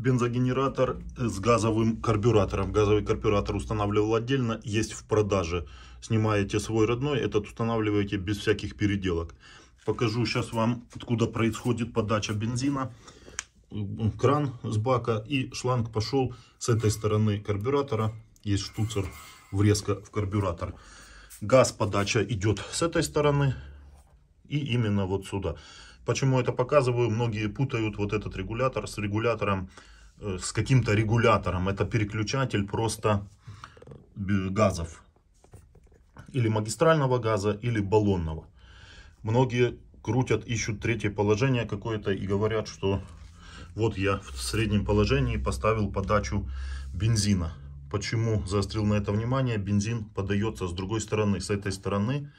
Бензогенератор э, с газовым карбюратором. Газовый карбюратор устанавливал отдельно, есть в продаже. Снимаете свой родной, этот устанавливаете без всяких переделок. Покажу сейчас вам, откуда происходит подача бензина. Кран с бака и шланг пошел с этой стороны карбюратора. Есть штуцер, врезка в карбюратор. Газ подача идет с этой стороны и именно вот сюда. Почему это показываю? Многие путают вот этот регулятор с регулятором, э, с каким-то регулятором. Это переключатель просто э, газов. Или магистрального газа, или баллонного. Многие крутят, ищут третье положение какое-то и говорят, что вот я в среднем положении поставил подачу бензина. Почему заострил на это внимание? Бензин подается с другой стороны. С этой стороны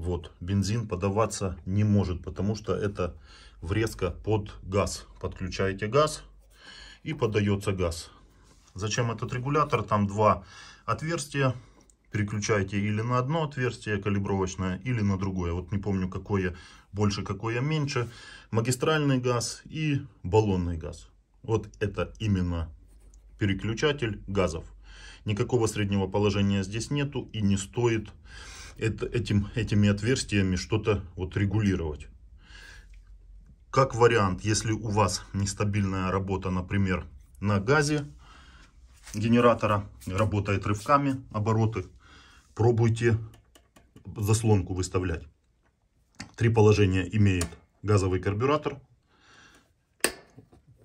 вот, бензин подаваться не может, потому что это врезка под газ. Подключаете газ и подается газ. Зачем этот регулятор? Там два отверстия. Переключаете или на одно отверстие калибровочное, или на другое. Вот не помню, какое больше, какое меньше. Магистральный газ и баллонный газ. Вот это именно переключатель газов. Никакого среднего положения здесь нету и не стоит это, этим, этими отверстиями что-то вот регулировать. Как вариант, если у вас нестабильная работа, например, на газе генератора, работает рывками обороты, пробуйте заслонку выставлять. Три положения имеет газовый карбюратор.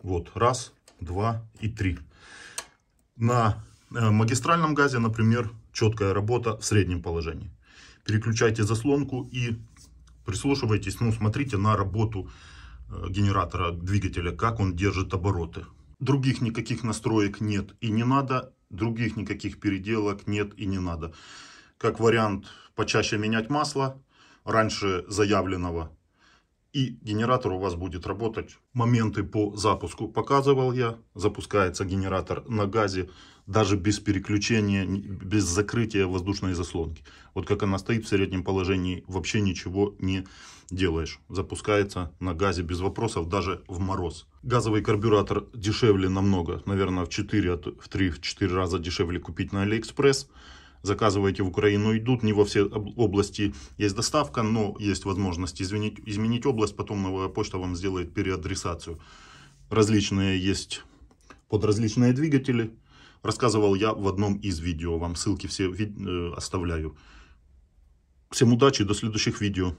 Вот, раз, два и три. На э, магистральном газе, например, четкая работа в среднем положении переключайте заслонку и прислушивайтесь, ну, смотрите на работу э, генератора двигателя, как он держит обороты. Других никаких настроек нет и не надо, других никаких переделок нет и не надо. Как вариант, почаще менять масло, раньше заявленного и генератор у вас будет работать. Моменты по запуску показывал я. Запускается генератор на газе, даже без переключения, без закрытия воздушной заслонки. Вот как она стоит в среднем положении, вообще ничего не делаешь. Запускается на газе без вопросов, даже в мороз. Газовый карбюратор дешевле намного, наверное, в 4, а в 3, в 4 раза дешевле купить на Алиэкспресс заказываете в Украину, идут. Не во все области есть доставка, но есть возможность изменить, изменить область. Потом новая почта вам сделает переадресацию. Различные есть под различные двигатели. Рассказывал я в одном из видео. Вам ссылки все э, оставляю. Всем удачи, до следующих видео.